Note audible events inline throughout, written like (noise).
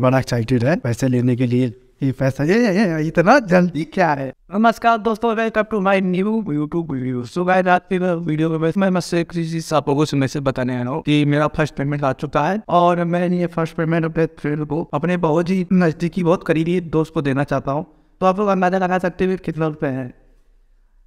बड़ा एक्साइटेड है पैसे लेने के लिए ये पैसा ये, ये, ये इतना जल्दी क्या है नमस्कार दोस्तों welcome to my new YouTube video so guys आज की वीडियो में मैं मैं एक चीज आप लोगों से मैसेज बताने आया रहा हूँ कि मेरा फर्स्ट पेमेंट आ चुका है और मैं ये फर्स्ट पेमेंट अपने फ्रेंड को अपने बहुत ही नज़दीकी बहुत करीबी दोस्त को देना चाहता हूँ तो आप लोग अंदाजा लगा सकते हैं कितना रुपये है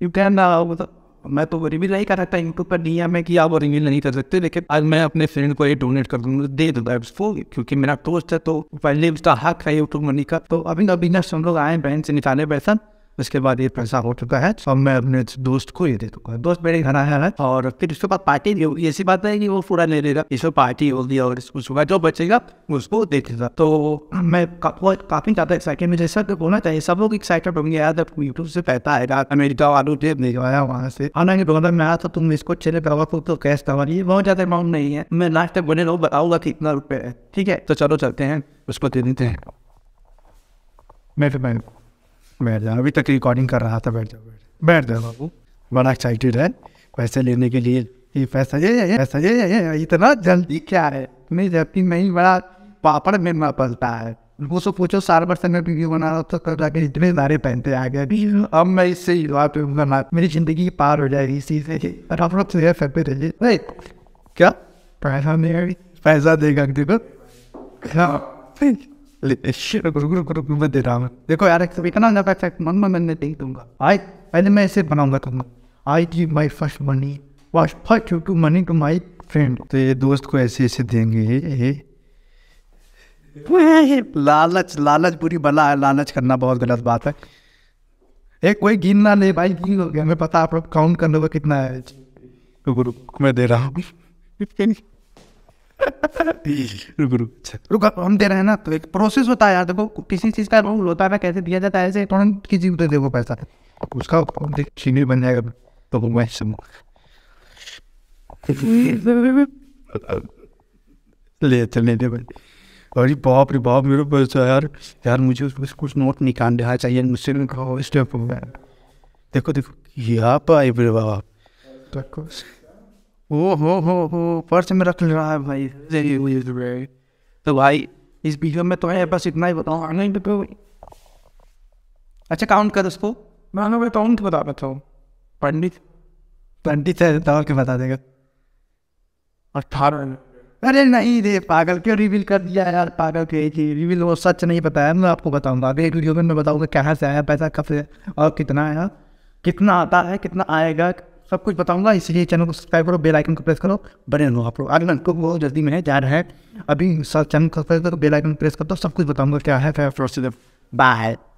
यू कैन मतलब मैं तो रिवील नहीं कर सकता यूट्यूब पर नहीं है मैं कि आप रिवील नहीं कर सकते लेकिन आज मैं अपने फ्रेंड को ये डोनेट कर दूंगा दे दूंगा उसको क्योंकि मेरा दोस्त है तो पहले उसका हक है यूट्यूब मनी का तो अभी अभी ना हम लोग आए बहन से निकाले पैसा उसके बाद ये पैसा हो चुका है तो मैं अपने दोस्त को ये दे दूंगा दोस्त मेरे घर आया है और फिर उसके बाद पार्टी दी होगी ऐसी बात नहीं कि वो पूरा ले लेगा इसमें पार्टी होगी और उसका जो बचेगा उसको दे देगा तो मैं काफी ज्यादा एक्साइटेड मुझे जैसा तो बोलना चाहिए सब लोग एक्साइटेड होंगे यार यूट्यूब से पैसा आएगा अमेरिका वालों ने भिजवाया वहाँ से हालांकि बगल में आया था तुम इसको चले दवा तो कैश दवा ये बहुत ज्यादा अमाउंट नहीं है मैं लास्ट तक बने लोग बताऊंगा कि इतना रुपये है ठीक है तो चलो चलते हैं उसको दे देते हैं मैं फिर मैं बैठ जाओ अभी तक रिकॉर्डिंग कर रहा था बैठ जाओ बैठ जाओ बाबू बड़ा एक्साइटेड है पैसे लेने के लिए ये पैसा ये ये पैसा ये ये इतना जल्दी क्या है नहीं जल्दी नहीं बड़ा पापड़ में पलता है वो सो पूछो साल भर से मैं वीडियो बना रहा था तो कल जाके इतने सारे पहनते आ गए अभी अब मैं इससे युवा पे ना मेरी जिंदगी पार हो जाएगी इसी से और आप लोग सुबह तो फेंकते रहिए भाई क्या पैसा नहीं पैसा देगा देखो हाँ दे रहा हूँ देखो यार एक इतना ज़्यादा मन में नहीं दूंगा पहले मैं इसे बनाऊंगा तुम I my first money first to money to my friend तो ये दोस्त को ऐसे ऐसे देंगे लालच लालच बुरी बला है लालच करना बहुत गलत बात है एक कोई गिनना नहीं भाई गिन हो गया हमें पता आप लोग काउंट कर लोगे कितना है गुरु मैं दे रहा हूँ (laughs) रुक रुक रुक हम दे रहे हैं ना तो एक प्रोसेस होता है यार देखो किसी चीज़ का रूल होता है ना कैसे दिया जाता है ऐसे तुरंत किसी को देखो पैसा उसका चीनी बन जाएगा तो मैं ले चलने दे भाई अरे बाप रे बाप मेरे पास तो यार यार मुझे उसमें कुछ नोट निकाल रहा चाहिए मुझसे देखो देखो यहाँ पर आई बाप बाबा वो हो हो हो पर्स में रख रहा है भाई तो भाई इस वीडियो में तो है बस इतना ही बताऊँ अच्छा काउंट कर उसको मैं काउंट बता देता हूँ पंडित पंडित है दौड़ तो के बता देगा अठारह अरे नहीं रे पागल क्यों रिवील कर दिया यार पागल के थी रिवील वो सच नहीं बताया मैं आपको बताऊँगा अगले वीडियो में मैं बताऊंगा कहाँ से आया पैसा कब से और कितना आया कितना आता है कितना आएगा सब कुछ बताऊंगा इसलिए चैनल को सब्सक्राइब करो बेल आइकन को प्रेस करो बने रहो आप लोग आगे को जल्दी में है जा रहा है अभी चैनल को प्रेस करो बेल आइकन प्रेस कर दो सब कुछ बताऊंगा क्या है बाय